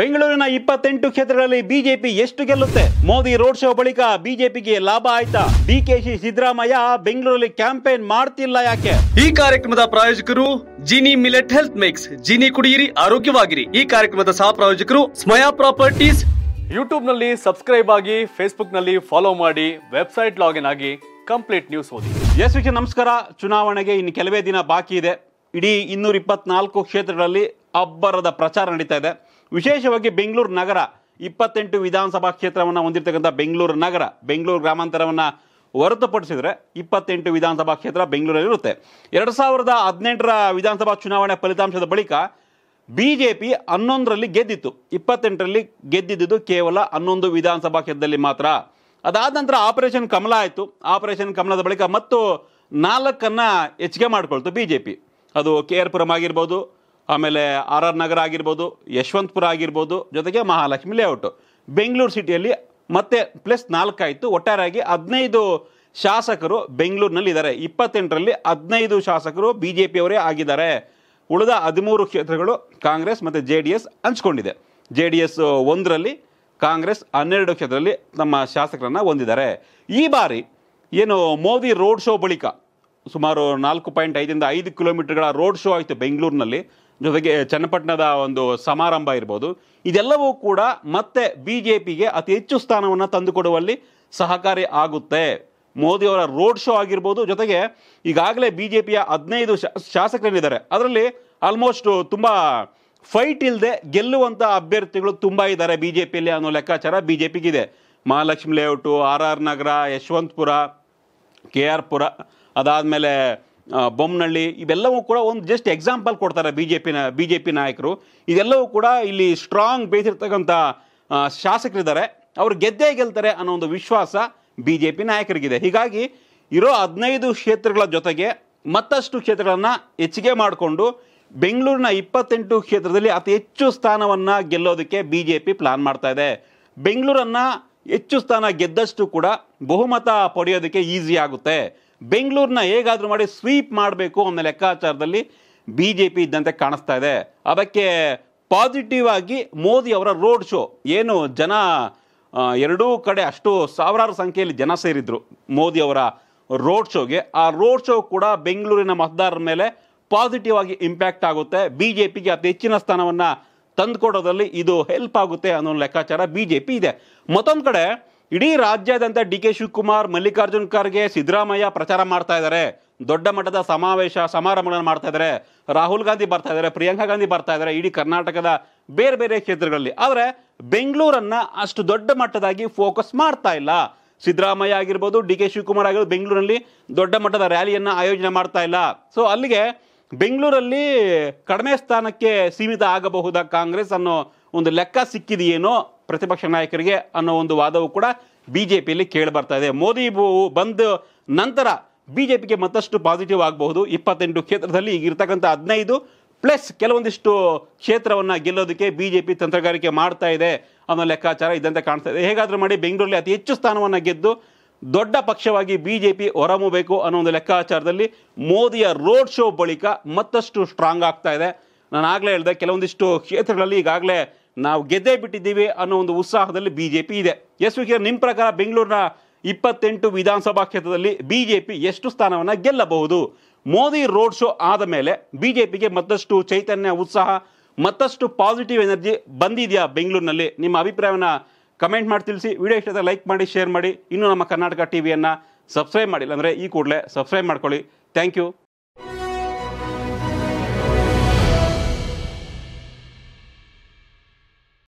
ಬೆಂಗಳೂರಿನ ಇಪ್ಪತ್ತೆಂಟು ಕ್ಷೇತ್ರಗಳಲ್ಲಿ ಬಿಜೆಪಿ ಎಷ್ಟು ಗೆಲ್ಲುತ್ತೆ ಮೋದಿ ರೋಡ್ ಶೋ ಬಳಿಕ ಬಿಜೆಪಿಗೆ ಲಾಭ ಆಯ್ತಾ ಡಿಕೆಶಿ ಸಿದ್ದರಾಮಯ್ಯ ಬೆಂಗಳೂರಲ್ಲಿ ಕ್ಯಾಂಪೇನ್ ಮಾಡ್ತಿಲ್ಲ ಯಾಕೆ ಈ ಕಾರ್ಯಕ್ರಮದ ಪ್ರಾಯೋಜಕರು Jini millet health mix Jini ಕುಡಿಯಿರಿ ಆರೋಗ್ಯವಾಗಿರಿ ಈ ಕಾರ್ಯಕ್ರಮದ ಸಹ ಪ್ರಾಯೋಜಕರು ಸ್ಮಯಾ ಪ್ರಾಪರ್ಟೀಸ್ ಯೂಟ್ಯೂಬ್ ನಲ್ಲಿ ಸಬ್ಸ್ಕ್ರೈಬ್ ಆಗಿ ಫೇಸ್ಬುಕ್ ನಲ್ಲಿ ಫಾಲೋ ಮಾಡಿ ವೆಬ್ಸೈಟ್ ಲಾಗಿನ್ ಆಗಿ ಕಂಪ್ಲೀಟ್ ನ್ಯೂಸ್ ಓದಿ ಎಸ್ ವಿಷಯ ನಮಸ್ಕಾರ ಚುನಾವಣೆಗೆ ಇನ್ನು ಕೆಲವೇ ದಿನ ಬಾಕಿ ಇದೆ ಇಡೀ ಇನ್ನೂರ ಇಪ್ಪತ್ನಾಲ್ಕು ಕ್ಷೇತ್ರಗಳಲ್ಲಿ ಅಬ್ಬರದ ಪ್ರಚಾರ ನಡೀತಾ ಇದೆ ವಿಶೇಷವಾಗಿ ಬೆಂಗಳೂರು ನಗರ ಇಪ್ಪತ್ತೆಂಟು ವಿಧಾನಸಭಾ ಕ್ಷೇತ್ರವನ್ನು ಹೊಂದಿರತಕ್ಕಂಥ ಬೆಂಗಳೂರು ನಗರ ಬೆಂಗಳೂರು ಗ್ರಾಮಾಂತರವನ್ನು ಹೊರತುಪಡಿಸಿದರೆ ಇಪ್ಪತ್ತೆಂಟು ವಿಧಾನಸಭಾ ಕ್ಷೇತ್ರ ಬೆಂಗಳೂರಲ್ಲಿರುತ್ತೆ ಎರಡು ಸಾವಿರದ ಹದಿನೆಂಟರ ವಿಧಾನಸಭಾ ಚುನಾವಣೆ ಫಲಿತಾಂಶದ ಬಳಿಕ ಬಿ ಜೆ ಪಿ ಹನ್ನೊಂದರಲ್ಲಿ ಗೆದ್ದಿತ್ತು ಇಪ್ಪತ್ತೆಂಟರಲ್ಲಿ ಗೆದ್ದಿದ್ದುದು ಕೇವಲ ಹನ್ನೊಂದು ವಿಧಾನಸಭಾ ಕ್ಷೇತ್ರದಲ್ಲಿ ಮಾತ್ರ ಅದಾದ ನಂತರ ಆಪರೇಷನ್ ಕಮಲ ಆಯಿತು ಆಪರೇಷನ್ ಕಮಲದ ಬಳಿಕ ಮತ್ತು ನಾಲ್ಕನ್ನು ಹೆಚ್ಚಿಗೆ ಮಾಡಿಕೊಳ್ತು ಬಿ ಜೆ ಪಿ ಅದು ಕೆ ಆರ್ ಪುರಂ ಆಗಿರ್ಬೋದು ಆಮೇಲೆ ಆರ್ ಆರ್ ನಗರ ಆಗಿರ್ಬೋದು ಯಶವಂತಪುರ ಆಗಿರ್ಬೋದು ಜೊತೆಗೆ ಮಹಾಲಕ್ಷ್ಮಿ ಲೇಔಟು ಬೆಂಗಳೂರು ಸಿಟಿಯಲ್ಲಿ ಮತ್ತೆ ಪ್ಲಸ್ ನಾಲ್ಕಾಯಿತು ಒಟ್ಟಾರೆಯಾಗಿ ಹದಿನೈದು ಶಾಸಕರು ಬೆಂಗಳೂರಿನಲ್ಲಿ ಇದ್ದಾರೆ ಇಪ್ಪತ್ತೆಂಟರಲ್ಲಿ ಹದಿನೈದು ಶಾಸಕರು ಬಿ ಜೆ ಪಿಯವರೇ ಆಗಿದ್ದಾರೆ ಉಳಿದ ಹದಿಮೂರು ಕ್ಷೇತ್ರಗಳು ಕಾಂಗ್ರೆಸ್ ಮತ್ತು ಜೆ ಡಿ ಎಸ್ ಹಂಚ್ಕೊಂಡಿದೆ ಜೆ ಡಿ ಎಸ್ ಒಂದರಲ್ಲಿ ಕಾಂಗ್ರೆಸ್ ಹನ್ನೆರಡು ಕ್ಷೇತ್ರದಲ್ಲಿ ತಮ್ಮ ಶಾಸಕರನ್ನು ಹೊಂದಿದ್ದಾರೆ ಈ ಬಾರಿ ಏನು ಮೋದಿ ರೋಡ್ ಶೋ ಬಳಿಕ ಸುಮಾರು ನಾಲ್ಕು ಪಾಯಿಂಟ್ ಐದರಿಂದ ಐದು ಕಿಲೋಮೀಟರ್ಗಳ ರೋಡ್ ಶೋ ಆಯಿತು ಬೆಂಗಳೂರಿನಲ್ಲಿ ಜೊತೆಗೆ ಚನ್ನಪಟ್ಟಣದ ಒಂದು ಸಮಾರಂಭ ಇರ್ಬೋದು ಇದೆಲ್ಲವೂ ಕೂಡ ಮತ್ತೆ ಬಿ ಜೆ ಪಿಗೆ ಅತಿ ಹೆಚ್ಚು ಸ್ಥಾನವನ್ನು ತಂದುಕೊಡುವಲ್ಲಿ ಸಹಕಾರಿ ಆಗುತ್ತೆ ಮೋದಿಯವರ ರೋಡ್ ಶೋ ಆಗಿರ್ಬೋದು ಜೊತೆಗೆ ಈಗಾಗಲೇ ಬಿ ಜೆ ಪಿಯ ಹದಿನೈದು ಶಾಸಕರೇನಿದ್ದಾರೆ ಅದರಲ್ಲಿ ಆಲ್ಮೋಸ್ಟ್ ತುಂಬ ಫೈಟ್ ಇಲ್ಲದೆ ಗೆಲ್ಲುವಂಥ ಅಭ್ಯರ್ಥಿಗಳು ತುಂಬ ಇದ್ದಾರೆ ಬಿ ಜೆ ಪಿಯಲ್ಲಿ ಅನ್ನೋ ಲೆಕ್ಕಾಚಾರ ಬಿ ಜೆ ಪಿಗಿದೆ Mahalakshmi layout R R Nagar Yeshwanthpur K R Pura ಅದಾದಮೇಲೆ ಬೊಮ್ಮನಹಳ್ಳಿ ಇವೆಲ್ಲವೂ ಕೂಡ ಒಂದು ಜಸ್ಟ್ ಎಕ್ಸಾಂಪಲ್ ಕೊಡ್ತಾರೆ ಬಿ ಜೆ ಪಿನ ಬಿ ಜೆ ಪಿ ನಾಯಕರು ಇದೆಲ್ಲವೂ ಕೂಡ ಇಲ್ಲಿ ಸ್ಟ್ರಾಂಗ್ ಬೇಸಿರ್ತಕ್ಕಂಥ ಶಾಸಕರಿದ್ದಾರೆ ಅವರು ಗೆದ್ದೇ ಗೆಲ್ತಾರೆ ಅನ್ನೋ ಒಂದು ವಿಶ್ವಾಸ ಬಿ ಜೆ ಪಿ ನಾಯಕರಿಗಿದೆ ಹೀಗಾಗಿ ಇರೋ ಹದಿನೈದು ಕ್ಷೇತ್ರಗಳ ಜೊತೆಗೆ ಮತ್ತಷ್ಟು ಕ್ಷೇತ್ರಗಳನ್ನು ಹೆಚ್ಚಿಗೆ ಮಾಡಿಕೊಂಡು ಬೆಂಗಳೂರಿನ ಇಪ್ಪತ್ತೆಂಟು ಕ್ಷೇತ್ರದಲ್ಲಿ ಅತಿ ಹೆಚ್ಚು ಸ್ಥಾನವನ್ನು ಗೆಲ್ಲೋದಕ್ಕೆ ಬಿ ಜೆ ಪಿ ಪ್ಲ್ಯಾನ್ ಮಾಡ್ತಾ ಇದೆ ಬೆಂಗಳೂರನ್ನು ಹೆಚ್ಚು ಸ್ಥಾನ ಗೆದ್ದಷ್ಟು ಕೂಡ ಬಹುಮತ ಪಡೆಯೋದಕ್ಕೆ ಈಸಿ ಆಗುತ್ತೆ ಬೆಂಗಳೂರನ್ನ ಹೇಗಾದರೂ ಮಾಡಿ ಸ್ವೀಪ್ ಮಾಡಬೇಕು ಅನ್ನೋ ಲೆಕ್ಕಾಚಾರದಲ್ಲಿ ಬಿ ಜೆ ಪಿ ಇದ್ದಂತೆ ಕಾಣಿಸ್ತಾ ಇದೆ ಅದಕ್ಕೆ ಪಾಸಿಟಿವ್ ಆಗಿ ಮೋದಿ ಅವರ ರೋಡ್ ಶೋ ಏನು ಜನ ಎರಡೂ ಕಡೆ ಅಷ್ಟು ಸಾವಿರಾರು ಸಂಖ್ಯೆಯಲ್ಲಿ ಜನ ಸೇರಿದ್ರು ಮೋದಿ ಅವರ ರೋಡ್ ಶೋಗೆ ಆ ರೋಡ್ ಶೋ ಕೂಡ ಬೆಂಗಳೂರಿನ ಮತದಾರರ ಮೇಲೆ ಪಾಸಿಟಿವ್ ಆಗಿ ಇಂಪ್ಯಾಕ್ಟ್ ಆಗುತ್ತೆ ಬಿ ಜೆ ಪಿಗೆ ಅತಿ ಹೆಚ್ಚಿನ ಸ್ಥಾನವನ್ನು ತಂದುಕೊಡೋದ್ರಲ್ಲಿ ಇದು ಹೆಲ್ಪ್ ಆಗುತ್ತೆ ಅನ್ನೋ ಲೆಕ್ಕಾಚಾರ ಬಿ ಜೆ ಪಿ ಇದೆ ಮತ್ತೊಂದು ಕಡೆ ಇಡೀ ರಾಜ್ಯಾದ್ಯಂತ ಡಿ ಕೆ ಶಿವಕುಮಾರ್ ಮಲ್ಲಿಕಾರ್ಜುನ್ ಖರ್ಗೆ ಸಿದ್ದರಾಮಯ್ಯ ಪ್ರಚಾರ ಮಾಡ್ತಾ ಇದ್ದಾರೆ ದೊಡ್ಡ ಮಟ್ಟದ ಸಮಾವೇಶ ಸಮಾರಂಭಗಳನ್ನು ಮಾಡ್ತಾ ಇದ್ದಾರೆ ರಾಹುಲ್ ಗಾಂಧಿ ಬರ್ತಾ ಇದ್ದಾರೆ ಪ್ರಿಯಾಂಕಾ ಗಾಂಧಿ ಬರ್ತಾ ಇದ್ದಾರೆ ಇಡೀ ಕರ್ನಾಟಕದ ಬೇರೆ ಬೇರೆ ಕ್ಷೇತ್ರಗಳಲ್ಲಿ ಆದರೆ ಬೆಂಗಳೂರನ್ನು ಅಷ್ಟು ದೊಡ್ಡ ಮಟ್ಟದಾಗಿ ಫೋಕಸ್ ಮಾಡ್ತಾ ಇಲ್ಲ ಸಿದ್ದರಾಮಯ್ಯ ಆಗಿರ್ಬೋದು ಡಿ ಕೆ ಶಿವಕುಮಾರ್ ಆಗಿರ್ಬೋದು ಬೆಂಗಳೂರಲ್ಲಿ ದೊಡ್ಡ ಮಟ್ಟದ ರ್ಯಾಲಿಯನ್ನು ಆಯೋಜನೆ ಮಾಡ್ತಾ ಇಲ್ಲ ಸೊ ಅಲ್ಲಿಗೆ ಬೆಂಗಳೂರಲ್ಲಿ ಕಡಿಮೆ ಸ್ಥಾನಕ್ಕೆ ಸೀಮಿತ ಆಗಬಹುದಾ ಕಾಂಗ್ರೆಸ್ ಅನ್ನೋ ಒಂದು ಲೆಕ್ಕ ಸಿಕ್ಕಿದೆಯೇನೋ ಪ್ರತಿಪಕ್ಷ ನಾಯಕರಿಗೆ ಅನ್ನೋ ಒಂದು ವಾದವು ಕೂಡ ಬಿ ಜೆ ಪಿಯಲ್ಲಿ ಕೇಳಿ ಬರ್ತಾ ಇದೆ ಮೋದಿ ಬಂದ ನಂತರ ಬಿ ಜೆ ಪಿಗೆ ಮತ್ತಷ್ಟು ಪಾಸಿಟಿವ್ ಆಗಬಹುದು ಇಪ್ಪತ್ತೆಂಟು ಕ್ಷೇತ್ರದಲ್ಲಿ ಈಗಿರ್ತಕ್ಕಂಥ ಹದಿನೈದು ಪ್ಲಸ್ ಕೆಲವೊಂದಿಷ್ಟು ಕ್ಷೇತ್ರವನ್ನು ಗೆಲ್ಲೋದಕ್ಕೆ ಬಿ ಜೆ ಪಿ ತಂತ್ರಗಾರಿಕೆ ಮಾಡ್ತಾ ಇದೆ ಅನ್ನೋ ಲೆಕ್ಕಾಚಾರ ಇದ್ದಂತೆ ಕಾಣ್ತಾ ಇದೆ ಹೇಗಾದರೂ ಮಾಡಿ ಬೆಂಗಳೂರಲ್ಲಿ ಅತಿ ಹೆಚ್ಚು ಸ್ಥಾನವನ್ನು ಗೆದ್ದು ದೊಡ್ಡ ಪಕ್ಷವಾಗಿ ಬಿ ಜೆ ಪಿ ಹೊರಮೂಬೇಕು ಅನ್ನೋ ಒಂದು ಲೆಕ್ಕಾಚಾರದಲ್ಲಿ ಮೋದಿಯ ರೋಡ್ ಶೋ ಬಳಿಕ ಮತ್ತಷ್ಟು ಸ್ಟ್ರಾಂಗ್ ಆಗ್ತಾ ಇದೆ ನಾನು ಆಗಲೇ ಹೇಳಿದೆ ಕೆಲವೊಂದಿಷ್ಟು ಕ್ಷೇತ್ರಗಳಲ್ಲಿ ಈಗಾಗಲೇ ನಾವು ಗೆದ್ದೇ ಬಿಟ್ಟಿದ್ದೀವಿ ಅನ್ನೋ ಒಂದು ಉತ್ಸಾಹದಲ್ಲಿ ಬಿ ಜೆ ಪಿ ಇದೆ ಎಸ್ ವಿ ನಿಮ್ಮ ಪ್ರಕಾರ ಬೆಂಗಳೂರಿನ ಇಪ್ಪತ್ತೆಂಟು ವಿಧಾನಸಭಾ ಕ್ಷೇತ್ರದಲ್ಲಿ ಬಿ ಜೆ ಪಿ ಎಷ್ಟು ಸ್ಥಾನವನ್ನು ಗೆಲ್ಲಬಹುದು ಮೋದಿ ರೋಡ್ ಶೋ ಆದ ಮೇಲೆ ಬಿ ಜೆ ಪಿಗೆ ಮತ್ತಷ್ಟು ಚೈತನ್ಯ ಉತ್ಸಾಹ ಮತ್ತಷ್ಟು ಪಾಸಿಟಿವ್ ಎನರ್ಜಿ ಬಂದಿದೆಯಾ ಬೆಂಗಳೂರಿನಲ್ಲಿ ನಿಮ್ಮ ಅಭಿಪ್ರಾಯವನ್ನು ಕಮೆಂಟ್ ಮಾಡಿ ತಿಳಿಸಿ ವಿಡಿಯೋ ಇಷ್ಟ ಲೈಕ್ ಮಾಡಿ ಶೇರ್ ಮಾಡಿ ಇನ್ನೂ ನಮ್ಮ ಕರ್ನಾಟಕ ವಿಯನ್ನು ಸಬ್ಸ್ಕ್ರೈಬ್ ಮಾಡಿಲ್ಲ ಅಂದರೆ ಈ ಕೂಡಲೇ ಸಬ್ಸ್ಕ್ರೈಬ್ ಮಾಡ್ಕೊಳ್ಳಿ ಥ್ಯಾಂಕ್ ಯು